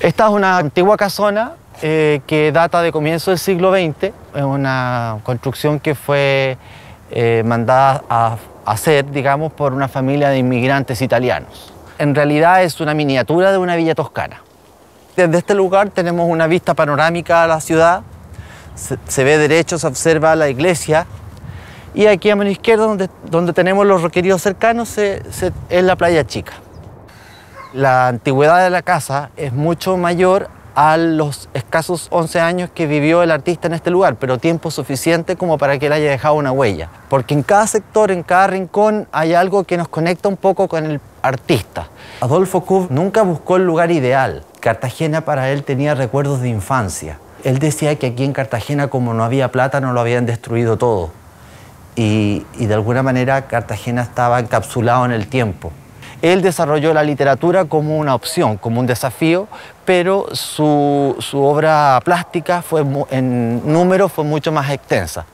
Esta es una antigua casona eh, que data de comienzo del siglo XX, es una construcción que fue eh, mandada a hacer, digamos, por una familia de inmigrantes italianos. En realidad es una miniatura de una villa toscana. Desde este lugar tenemos una vista panorámica a la ciudad, se, ve derecho, se observa la iglesia y aquí a mano izquierda, donde, tenemos los requeridos cercanos, es la playa chica. La antigüedad de la casa es mucho mayor a los escasos 11 años que vivió el artista en este lugar, pero tiempo suficiente como para que él haya dejado una huella. Porque en cada sector, en cada rincón, hay algo que nos conecta un poco con el artista. Adolfo Kuf nunca buscó el lugar ideal. Cartagena para él tenía recuerdos de infancia. Él decía que aquí en Cartagena, como no había plata, no lo habían destruido todo. y de alguna manera Cartagena estaba encapsulado en el tiempo. Él desarrolló la literatura como una opción, como un desafío, pero su, obra plástica fue, en número fue mucho más extensa.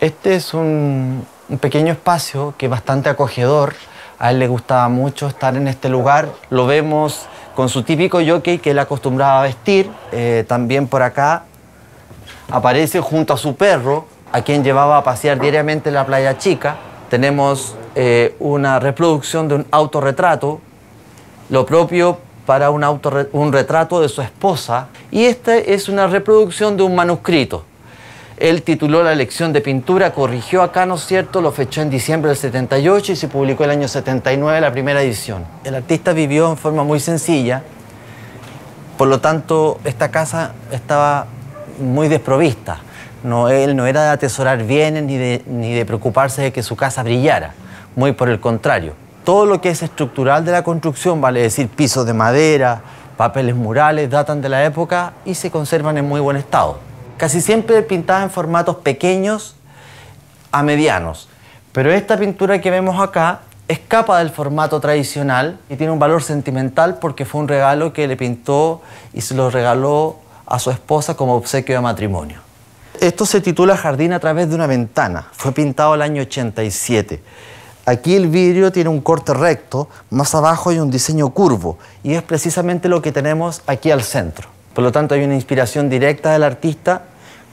Este es un, pequeño espacio que es bastante acogedor. A él le gustaba mucho estar en este lugar. Lo vemos con su típico jockey que él acostumbraba a vestir. Eh, también por acá aparece junto a su perro, a quien llevaba a pasear diariamente en la playa chica tenemos eh, una reproducción de un autorretrato, lo propio para un, un retrato de su esposa, y esta es una reproducción de un manuscrito. Él tituló la lección de pintura, corrigió acá, ¿no es cierto? Lo fechó en diciembre del 78 y se publicó el año 79 la primera edición. El artista vivió en forma muy sencilla, por lo tanto esta casa estaba muy desprovista. No, él no era de atesorar bienes ni de, ni de preocuparse de que su casa brillara, muy por el contrario. Todo lo que es estructural de la construcción, vale decir pisos de madera, papeles murales, datan de la época y se conservan en muy buen estado. Casi siempre pintadas en formatos pequeños a medianos, pero esta pintura que vemos acá escapa del formato tradicional y tiene un valor sentimental porque fue un regalo que le pintó y se lo regaló a su esposa como obsequio de matrimonio. Esto se titula Jardín a través de una ventana. Fue pintado el año 87. Aquí el vidrio tiene un corte recto, más abajo hay un diseño curvo y es precisamente lo que tenemos aquí al centro. Por lo tanto hay una inspiración directa del artista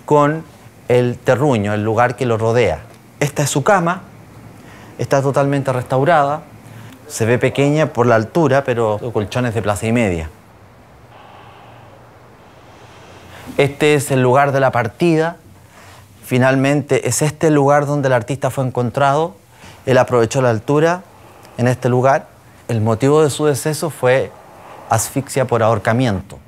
con el terruño, el lugar que lo rodea. Esta es su cama, está totalmente restaurada, se ve pequeña por la altura, pero colchones de plaza y media este es el lugar de la partida, finalmente es este el lugar donde el artista fue encontrado, él aprovechó la altura en este lugar, el motivo de su deceso fue asfixia por ahorcamiento.